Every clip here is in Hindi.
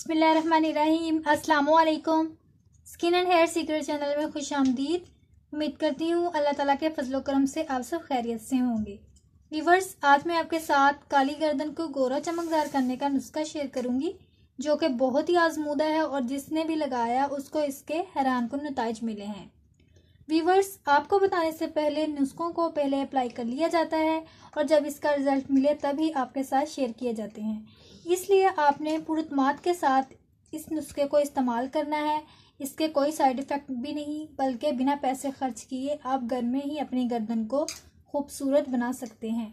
अस्सलाम वालेकुम skin and hair secret channel में खुश आमदीद उम्मीद करती हूँ अल्लाह ताला के फजलो करम से आप सब खैरियत से होंगे रिवर्स आज मैं आपके साथ काली गर्दन को गोरा चमकदार करने का नुस्खा शेयर करूँगी जो कि बहुत ही आजमूदा है और जिसने भी लगाया उसको इसके हैरान को नतज मिले हैं वीवर्स आपको बताने से पहले नुस्खों को पहले अप्लाई कर लिया जाता है और जब इसका रिज़ल्ट मिले तभी आपके साथ शेयर किए जाते हैं इसलिए आपने पुरुतमात के साथ इस नुस्खे को इस्तेमाल करना है इसके कोई साइड इफ़ेक्ट भी नहीं बल्कि बिना पैसे खर्च किए आप घर में ही अपनी गर्दन को खूबसूरत बना सकते हैं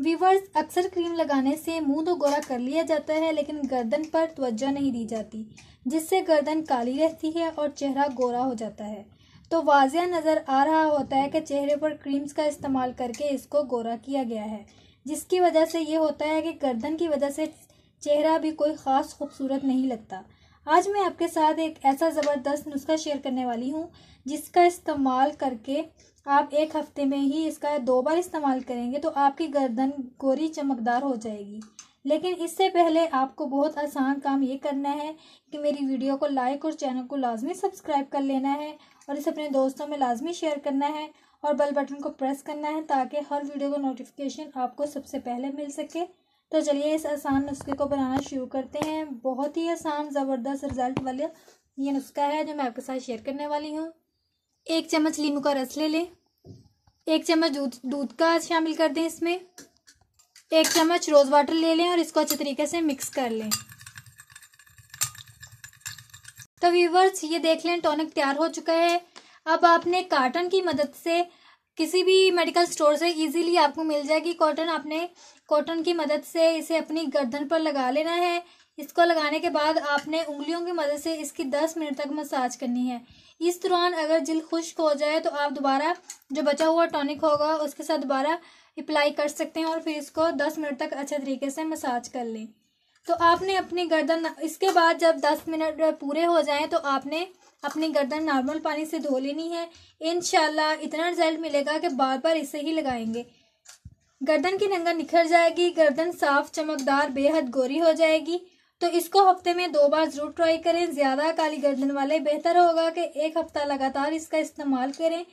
वीवर्स अक्सर क्रीम लगाने से मुंह तो गोरा कर लिया जाता है लेकिन गर्दन पर तोज्जा नहीं दी जाती जिससे गर्दन काली रहती है और चेहरा गोरा हो जाता है तो वाजिया नज़र आ रहा होता है कि चेहरे पर क्रीम्स का इस्तेमाल करके इसको गोरा किया गया है जिसकी वजह से ये होता है कि गर्दन की वजह से चेहरा भी कोई ख़ास खूबसूरत नहीं लगता आज मैं आपके साथ एक ऐसा ज़बरदस्त नुस्खा शेयर करने वाली हूँ जिसका इस्तेमाल करके आप एक हफ्ते में ही इसका दो बार इस्तेमाल करेंगे तो आपकी गर्दन गोरी चमकदार हो जाएगी लेकिन इससे पहले आपको बहुत आसान काम ये करना है कि मेरी वीडियो को लाइक और चैनल को लाजमी सब्सक्राइब कर लेना है और इसे अपने दोस्तों में लाजमी शेयर करना है और बेल बटन को प्रेस करना है ताकि हर वीडियो का नोटिफिकेशन आपको सबसे पहले मिल सके तो चलिए इस आसान नुस्खे को बनाना शुरू करते हैं बहुत ही आसान ज़बरदस्त रिजल्ट वाला ये नुस्खा है जो मैं आपके साथ शेयर करने वाली हूँ एक चम्मच लीमू का रस ले लें एक चम्मच दूध दूध का शामिल कर दें इसमें एक चम्मच रोज़ वाटर ले लें और इसको अच्छे तरीके से मिक्स कर लें तो व्यूवर्स ये देख लें टॉनिक तैयार हो चुका है अब आपने कार्टन की मदद से किसी भी मेडिकल स्टोर से इजीली आपको मिल जाएगी कॉटन आपने कॉटन की मदद से इसे अपनी गर्दन पर लगा लेना है इसको लगाने के बाद आपने उंगलियों की मदद से इसकी दस मिनट तक मसाज करनी है इस दौरान अगर जिल खुश्क हो जाए तो आप दोबारा जो बचा हुआ टॉनिक होगा उसके साथ दोबारा अप्लाई कर सकते हैं और फिर इसको दस मिनट तक अच्छे तरीके से मसाज कर लें तो आपने अपनी गर्दन इसके बाद जब दस मिनट पूरे हो जाए तो आपने अपनी गर्दन नॉर्मल पानी से धो लेनी है इन इतना रिजल्ट मिलेगा कि बार बार इसे ही लगाएंगे गर्दन की नंगा निखर जाएगी गर्दन साफ चमकदार बेहद गोरी हो जाएगी तो इसको हफ्ते में दो बार जरूर ट्राई करें ज़्यादा काली गर्दन वाले बेहतर होगा कि एक हफ्ता लगातार इसका इस्तेमाल करें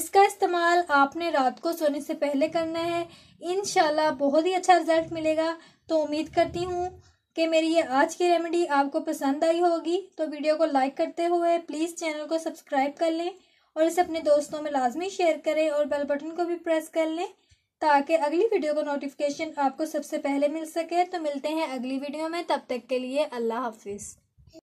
इसका इस्तेमाल आपने रात को सोने से पहले करना है इन बहुत ही अच्छा रिजल्ट मिलेगा तो उम्मीद करती हूँ कि मेरी ये आज की रेमेडी आपको पसंद आई होगी तो वीडियो को लाइक करते हुए प्लीज़ चैनल को सब्सक्राइब कर लें और इसे अपने दोस्तों में लाजमी शेयर करें और बेल बटन को भी प्रेस कर लें ताकि अगली वीडियो का नोटिफिकेशन आपको सबसे पहले मिल सके तो मिलते हैं अगली वीडियो में तब तक के लिए अल्लाह हाफिज़